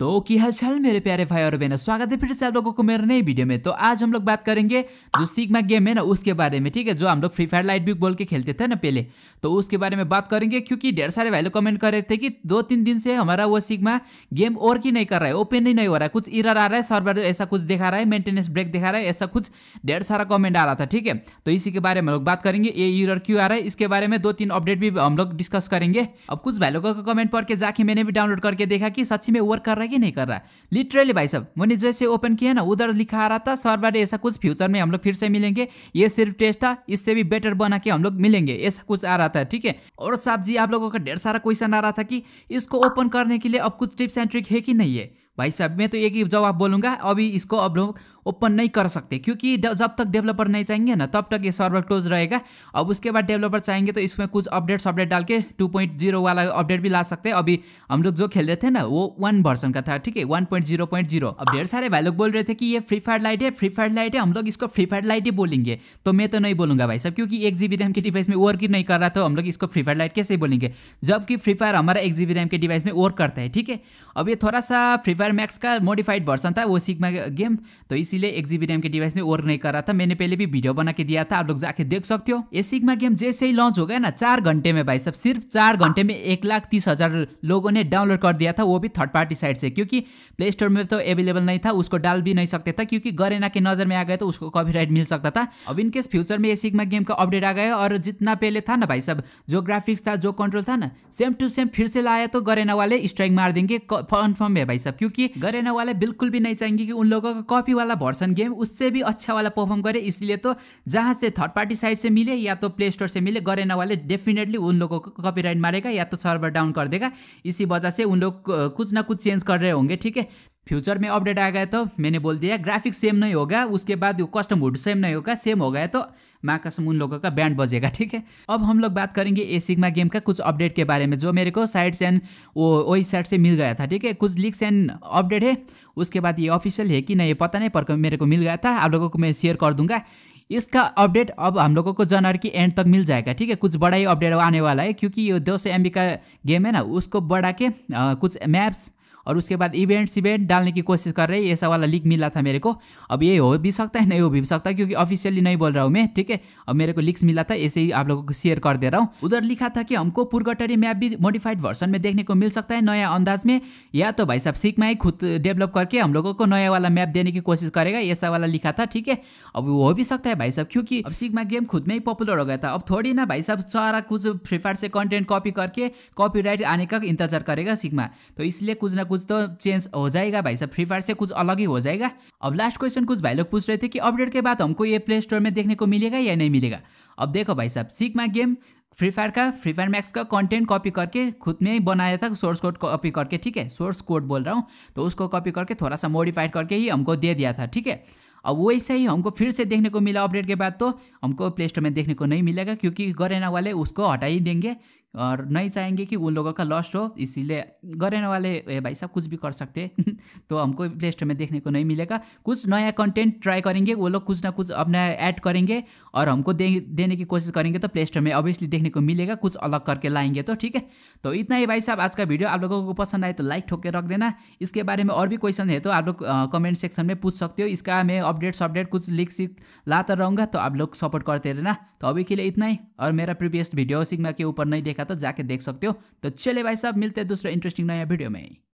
तो की हाल चाल मेरे प्यारे भाई और बहनों स्वागत है फिर से आप लोगों को मेरे नई वीडियो में तो आज हम लोग बात करेंगे जो सिग्मा गेम है ना उसके बारे में ठीक है जो हम लोग फ्री फायर लाइट बिग बोल के खेलते थे ना पहले तो उसके बारे में बात करेंगे क्योंकि ढेर सारे भाई लोग कमेंट कर रहे थे कि दो तीन दिन से हमारा वो सिग्मा गेम और की नहीं कर रहा है ओपन ही नहीं हो रहा है कुछ इरर आ रहा है सर्वर ऐसा कुछ दिखा रहा है मेंटेनेंस ब्रेक दिखा रहा है ऐसा कुछ ढेर सारा कमेंट आ रहा था ठीक है तो इसी के बारे में हम लोग बात करेंगे ये इरर क्यों आ रहा है इसके बारे में दो तीन अपडेट भी हम लोग डिस्कस करेंगे अब कुछ भाई लोगों का कमेंट पढ़ के जाके मैंने भी डाउनलोड करके देखा कि सच्ची में वर्क कर रहा है कि नहीं कर रहा लिटरली भाई साहब मैंने जैसे ओपन किया ना उधर लिखा आ रहा था सर्वर ऐसा कुछ फ्यूचर में हम लोग फिर से मिलेंगे ये सिर्फ टेस्ट था इससे भी बेटर बना के हम लोग मिलेंगे ऐसा कुछ आ रहा था ठीक है और साहब जी आप लोगों का ढेर सारा क्वेश्चन आ रहा था कि इसको ओपन करने के लिए अब कुछ टिप्स एंड ट्रिक है कि नहीं है भाई साहब मैं तो एक ही जवाब बोलूँगा अभी इसको अब लोग ओपन नहीं कर सकते क्योंकि जब तक डेवलपर नहीं चाहेंगे ना तब तक ये सर्वर क्लोज रहेगा अब उसके बाद डेवलपर चाहेंगे तो इसमें कुछ अपडेट्स अपडेट डाल के टू पॉइंट जीरो वाला अपडेट भी ला सकते हैं अभी हम लोग जो खेल रहे थे ना वो वन वर्सन का था ठीक है one point zero point zero अब हाँ। ढेर सारे भाई लोग बोल रहे थे कि ये फ्री फायर लाइट है फ्री फायर लाइट है हम लोग इसको फ्री फायर लाइट ही बोलेंगे तो मैं तो नहीं बोलूँगा भाई साहब क्योंकि एक जीबी रैम के डिवाइस में वर्क ही नहीं कर रहा था तो हम लोग इसको फ्री फायर लाइट कैसे बोलेंगे जबकि फ्री फायर हमारा एक जीबी रैम के डिवाइस में वर्क करता है ठीक है अब ये थोड़ा सा फ्री फायर मैक्स का मॉडिफाइड वर्सन था वो सिग्मा गेम तो इसीलिए एक जीबी रैम के डिवाइस में वर्क नहीं कर रहा था मैंने पहले भी वीडियो बना के दिया था आप लोग जाके देख सकते हो ये सिग्मा गेम जैसे ही लॉन्च हो गया ना चार घंटे में भाई सब सिर्फ चार घंटे में एक लाख तीस हजार लोगों ने डाउनलोड कर दिया था वो भी थर्ड पार्टी साइट से क्योंकि प्ले स्टोर में तो अवेलेबल नहीं था उसको डाल भी नहीं सकते था क्योंकि गरेना के नजर में आ गए तो उसको कॉपीराइट मिल सकता था अब इनकेस फ्यूचर में ये सिग्मा गेम का अपडेट आ गया और जितना पहले था ना भाई सब जो ग्राफिक्स था जो कंट्रोल था ना सेम टू सेम फिर से लाया तो गरेना वाले स्ट्राइक मार देंगे कन्फर्म है भाई सब क्योंकि क्योंकि गरेना वाला बिल्कुल भी नहीं चाहेंगे कि उन लोगों का कॉपी वाला भर्सन गेम उससे भी अच्छा वाला परफॉर्म करे इसलिए तो जहाँ से थर्ड पार्टी साइट से मिले या तो प्ले स्टोर से मिले गरेना वाले डेफिनेटली उन लोगों को कॉपीराइट मारेगा या तो सर्वर डाउन कर देगा इसी वजह से उन लोग कुछ ना कुछ चेंज कर रहे होंगे ठीक है फ्यूचर में अपडेट आ गया तो मैंने बोल दिया ग्राफिक सेम नहीं होगा उसके बाद वो कस्टम हुड सेम नहीं होगा सेम हो गया तो माँ कसम उन लोगों का बैंड बजेगा ठीक है अब हम लोग बात करेंगे ए सिग्मा गेम का कुछ अपडेट के बारे में जो मेरे को साइड से वो वही साइड से मिल गया था ठीक है कुछ लीक्स एंड अपडेट है उसके बाद ये ऑफिशियल है कि नहीं पता नहीं पर मेरे को मिल गया था आप लोगों को मैं शेयर कर दूंगा इसका अपडेट अब हम लोगों को जनवरी की एंड तक मिल जाएगा ठीक है कुछ बड़ा ही अपडेट आने वाला है क्योंकि ये दो सौ एम का गेम है ना उसको बढ़ा के आ, कुछ मैप्स और उसके बाद इवेंट्स इवेंट डालने की कोशिश कर रहे ऐसा वाला लिंक मिला था मेरे को अब ये हो भी सकता है नहीं हो भी सकता है क्योंकि ऑफिशियली नहीं बोल रहा हूँ मैं ठीक है अब मेरे को लिक्स मिला था ऐसे ही आप लोगों को शेयर कर दे रहा हूँ उधर लिखा था कि हमको पुरगटरी मैप भी मॉडिफाइड वर्सन में देखने को मिल सकता है नया अंदाज में या तो भाई साहब सीखमा में ही खुद डेवलप करके हम लोगों को नया वाला मैप देने की कोशिश करेगा ऐसा वाला लिखा था ठीक है अब वो हो भी सकता है भाई साहब क्योंकि अब सीखमा गेम खुद में ही पॉपुलर हो गया था अब थोड़ी ना भाई साहब सारा कुछ फ्री फायर से कंटेंट कॉपी करके कॉपीराइट आने का इंतजार करेगा सीखमा तो इसलिए कुछ ना कुछ तो चेंज हो जाएगा भाई साहब फ्री फायर से कुछ अलग ही हो जाएगा अब लास्ट क्वेश्चन कुछ भाई लोग पूछ रहे थे कि अपडेट के बाद हमको ये प्ले स्टोर में देखने को मिलेगा या नहीं मिलेगा अब देखो भाई साहब सिग्मा गेम फ्री फायर का फ्री फायर मैक्स का कंटेंट कॉपी करके खुद में ही बनाया था सोर्स कोड कॉपी करके ठीक है सोर्स कोड बोल रहा हूँ तो उसको कॉपी करके थोड़ा सा मॉडिफाइड करके ही हमको दे दिया था ठीक है अब वैसे ही हमको फिर से देखने को मिला अपडेट के बाद तो हमको प्ले स्टोर में देखने को नहीं मिलेगा क्योंकि गरेना वाले उसको हटा ही देंगे और नहीं चाहेंगे कि उन लोगों का लॉस्ट हो इसीलिए गरने वाले भाई साहब कुछ भी कर सकते तो हमको प्ले स्टोर में देखने को नहीं मिलेगा कुछ नया कंटेंट ट्राई करेंगे वो लोग कुछ ना कुछ अपना ऐड करेंगे और हमको दे, देने की कोशिश करेंगे तो प्ले स्टोर में ऑब्वियसली देखने को मिलेगा कुछ अलग करके लाएंगे तो ठीक है तो इतना ही भाई साहब आज का वीडियो आप लोगों को पसंद आए तो लाइक ठोक के रख देना इसके बारे में और भी क्वेश्चन है तो आप लोग कमेंट सेक्शन में पूछ सकते हो इसका मैं अपडेट्स अपडेट कुछ लिख सीख लाता रहूँगा तो आप लोग सपोर्ट करते रहना तो अभी के लिए इतना ही और मेरा प्रीवियस वीडियो सिग्मा के ऊपर नहीं देखा देखा तो जाके देख सकते हो तो चले भाई साहब मिलते हैं दूसरे इंटरेस्टिंग नया वीडियो में